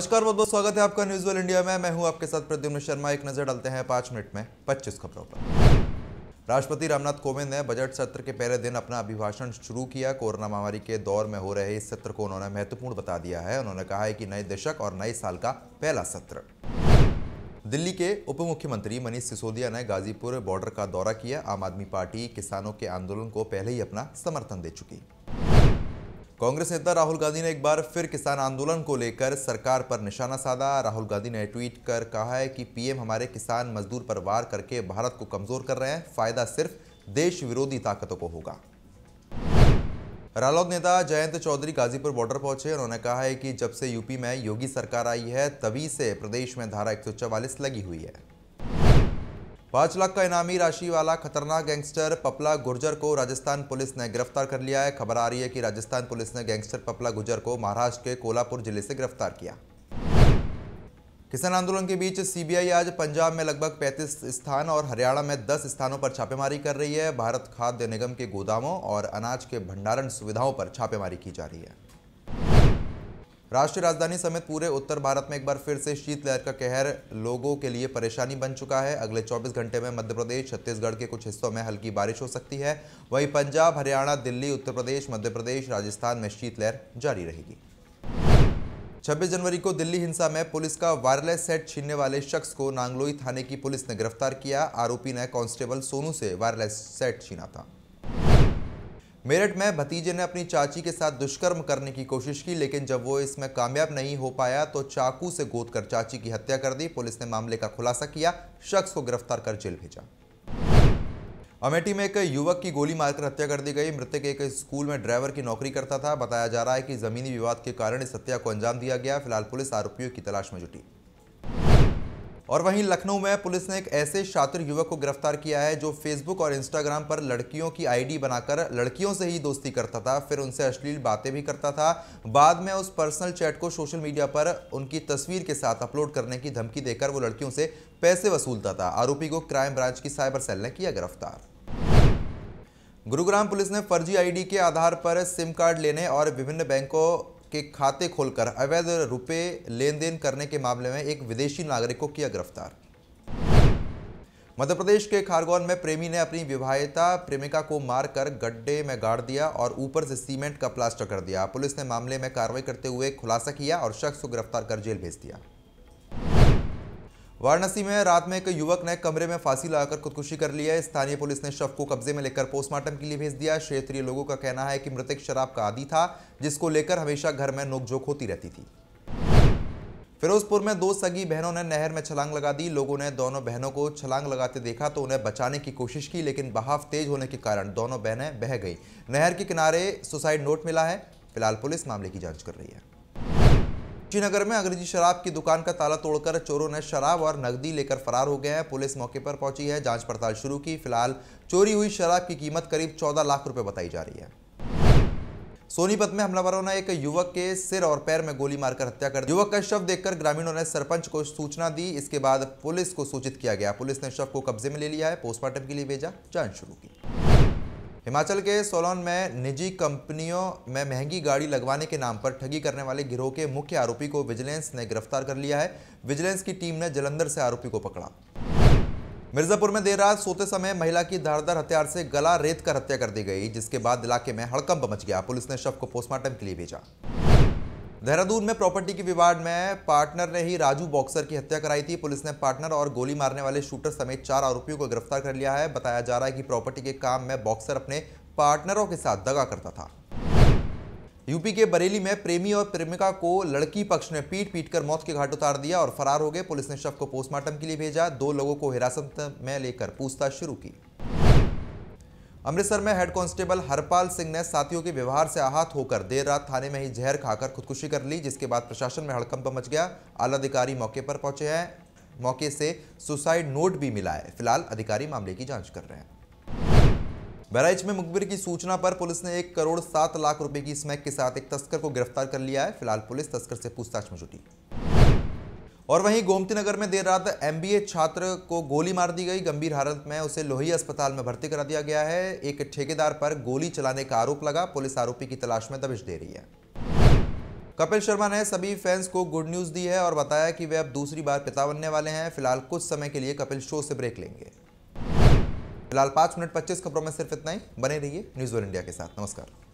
नमस्कार बहुत बहुत स्वागत है आपका न्यूज वर्ल्ड इंडिया में मैं हूं आपके साथ प्रद्युम्न शर्मा एक नजर डालते हैं पांच मिनट में पच्चीस खबरों पर राष्ट्रपति रामनाथ कोविंद ने बजट सत्र के पहले दिन अपना अभिभाषण शुरू किया कोरोना महामारी के दौर में हो रहे इस सत्र को उन्होंने महत्वपूर्ण बता दिया है उन्होंने कहा है कि नए दशक और नए साल का पहला सत्र दिल्ली के उप मुख्यमंत्री मनीष सिसोदिया ने गाजीपुर बॉर्डर का दौरा किया आम आदमी पार्टी किसानों के आंदोलन को पहले ही अपना समर्थन दे चुकी है कांग्रेस नेता राहुल गांधी ने एक बार फिर किसान आंदोलन को लेकर सरकार पर निशाना साधा राहुल गांधी ने ट्वीट कर कहा है कि पीएम हमारे किसान मजदूर पर वार करके भारत को कमजोर कर रहे हैं फायदा सिर्फ देश विरोधी ताकतों को होगा रालोद नेता जयंत चौधरी गाजीपुर बॉर्डर पहुंचे उन्होंने कहा है कि जब से यूपी में योगी सरकार आई है तभी से प्रदेश में धारा एक लगी हुई है पांच लाख का इनामी राशि वाला खतरनाक गैंगस्टर पपला गुर्जर को राजस्थान पुलिस ने गिरफ्तार कर लिया है खबर आ रही है कि राजस्थान पुलिस ने गैंगस्टर पपला गुर्जर को महाराष्ट्र के कोल्हापुर जिले से गिरफ्तार किया किसान आंदोलन के बीच सीबीआई आज पंजाब में लगभग 35 स्थान और हरियाणा में 10 स्थानों पर छापेमारी कर रही है भारत खाद्य निगम के गोदामों और अनाज के भंडारण सुविधाओं पर छापेमारी की जा रही है राष्ट्रीय राजधानी समेत पूरे उत्तर भारत में एक बार फिर से शीतलहर का कहर लोगों के लिए परेशानी बन चुका है अगले 24 घंटे में मध्य प्रदेश छत्तीसगढ़ के कुछ हिस्सों में हल्की बारिश हो सकती है वहीं पंजाब हरियाणा दिल्ली उत्तर प्रदेश मध्य प्रदेश राजस्थान में शीतलहर जारी रहेगी 26 जनवरी को दिल्ली हिंसा में पुलिस का वायरलेस सेट छीनने वाले शख्स को नांगलोई थाने की पुलिस ने गिरफ्तार किया आरोपी ने कांस्टेबल सोनू से वायरलेस सेट छीना था मेरठ में भतीजे ने अपनी चाची के साथ दुष्कर्म करने की कोशिश की लेकिन जब वो इसमें कामयाब नहीं हो पाया तो चाकू से गोद कर चाची की हत्या कर दी पुलिस ने मामले का खुलासा किया शख्स को गिरफ्तार कर जेल भेजा अमेठी में एक युवक की गोली मारकर हत्या कर दी गई मृतक एक स्कूल में ड्राइवर की नौकरी करता था बताया जा रहा है कि जमीनी विवाद के कारण इस हत्या को अंजाम दिया गया फिलहाल पुलिस आरोपियों की तलाश में जुटी और वहीं लखनऊ में पुलिस ने एक ऐसे शातिर युवक को गिरफ्तार किया है जो फेसबुक और इंस्टाग्राम पर लड़कियों की आईडी बनाकर लड़कियों से ही दोस्ती करता था फिर उनसे अश्लील बातें भी करता था बाद में उस पर्सनल चैट को सोशल मीडिया पर उनकी तस्वीर के साथ अपलोड करने की धमकी देकर वो लड़कियों से पैसे वसूलता था आरोपी को क्राइम ब्रांच की साइबर सेल ने किया गिरफ्तार गुरुग्राम पुलिस ने फर्जी आईडी के आधार पर सिम कार्ड लेने और विभिन्न बैंकों के खाते खोलकर अवैध रुपए लेन देन करने के मामले में एक विदेशी नागरिक को किया गिरफ्तार मध्य प्रदेश के खारगोन में प्रेमी ने अपनी विवाहिता प्रेमिका को मारकर गड्ढे में गाड़ दिया और ऊपर से सीमेंट का प्लास्टर कर दिया पुलिस ने मामले में कार्रवाई करते हुए खुलासा किया और शख्स को गिरफ्तार कर जेल भेज दिया वाराणसी में रात में एक युवक ने कमरे में फांसी लगाकर खुदकुशी कर ली है स्थानीय पुलिस ने शव को कब्जे में लेकर पोस्टमार्टम के लिए भेज दिया क्षेत्रीय लोगों का कहना है कि मृतक शराब का आदि था जिसको लेकर हमेशा घर में नोकझोंक होती रहती थी फिरोजपुर में दो सगी बहनों ने नहर में छलांग लगा दी लोगों ने दोनों बहनों को छलांग लगाते देखा तो उन्हें बचाने की कोशिश की लेकिन बहाव तेज होने के कारण दोनों बहनें बह गई नहर के किनारे सुसाइड नोट मिला है फिलहाल पुलिस मामले की जांच कर रही है श्रीनगर में अंग्रेजी शराब की दुकान का ताला तोड़कर चोरों ने शराब और नकदी लेकर फरार हो गए हैं पुलिस मौके पर पहुंची है जांच पड़ताल शुरू की फिलहाल चोरी हुई शराब की कीमत करीब 14 लाख रुपए बताई जा रही है सोनीपत में हमलावरों ने एक युवक के सिर और पैर में गोली मारकर हत्या कर युवक का शव देखकर ग्रामीणों ने सरपंच को सूचना दी इसके बाद पुलिस को सूचित किया गया पुलिस ने शव को कब्जे में ले लिया है पोस्टमार्टम के लिए भेजा जांच शुरू की हिमाचल के सोलन में निजी कंपनियों में महंगी गाड़ी लगवाने के नाम पर ठगी करने वाले गिरोह के मुख्य आरोपी को विजिलेंस ने गिरफ्तार कर लिया है विजिलेंस की टीम ने जलंधर से आरोपी को पकड़ा मिर्जापुर में देर रात सोते समय महिला की धारदार हथियार से गला रेत कर हत्या कर दी गई जिसके बाद इलाके में हड़कंप मच गया पुलिस ने शव को पोस्टमार्टम के लिए भेजा देहरादून में प्रॉपर्टी के विवाद में पार्टनर ने ही राजू बॉक्सर की हत्या कराई थी पुलिस ने पार्टनर और गोली मारने वाले शूटर समेत चार आरोपियों को गिरफ्तार कर लिया है बताया जा रहा है कि प्रॉपर्टी के काम में बॉक्सर अपने पार्टनरों के साथ दगा करता था यूपी के बरेली में प्रेमी और प्रेमिका को लड़की पक्ष ने पीट पीट कर मौत के घाट उतार दिया और फरार हो गए पुलिस ने शव को पोस्टमार्टम के लिए भेजा दो लोगों को हिरासत में लेकर पूछताछ शुरू की अमृतसर में हेड कांस्टेबल हरपाल सिंह ने साथियों के व्यवहार से आहत होकर देर रात थाने में ही जहर खाकर खुदकुशी कर ली जिसके बाद प्रशासन में हड़कंप मच गया आला अधिकारी मौके पर पहुंचे हैं मौके से सुसाइड नोट भी मिला है फिलहाल अधिकारी मामले की जांच कर रहे हैं बहराइच में मुखबिर की सूचना पर पुलिस ने एक करोड़ सात लाख रुपए की स्मैक के साथ एक तस्कर को गिरफ्तार कर लिया है फिलहाल पुलिस तस्कर से पूछताछ में जुटी और वहीं गोमती नगर में देर रात एमबीए छात्र को गोली मार दी गई गंभीर हालत में उसे लोही अस्पताल में भर्ती करा दिया गया है एक ठेकेदार पर गोली चलाने का आरोप लगा पुलिस आरोपी की तलाश में दबिश दे रही है कपिल शर्मा ने सभी फैंस को गुड न्यूज़ दी है और बताया कि वे अब दूसरी बार पिता बनने वाले हैं फिलहाल कुछ समय के लिए कपिल शो से ब्रेक लेंगे फिलहाल पांच मिनट पच्चीस खबरों में सिर्फ इतना ही बने रहिए न्यूज़ वन इंडिया के साथ नमस्कार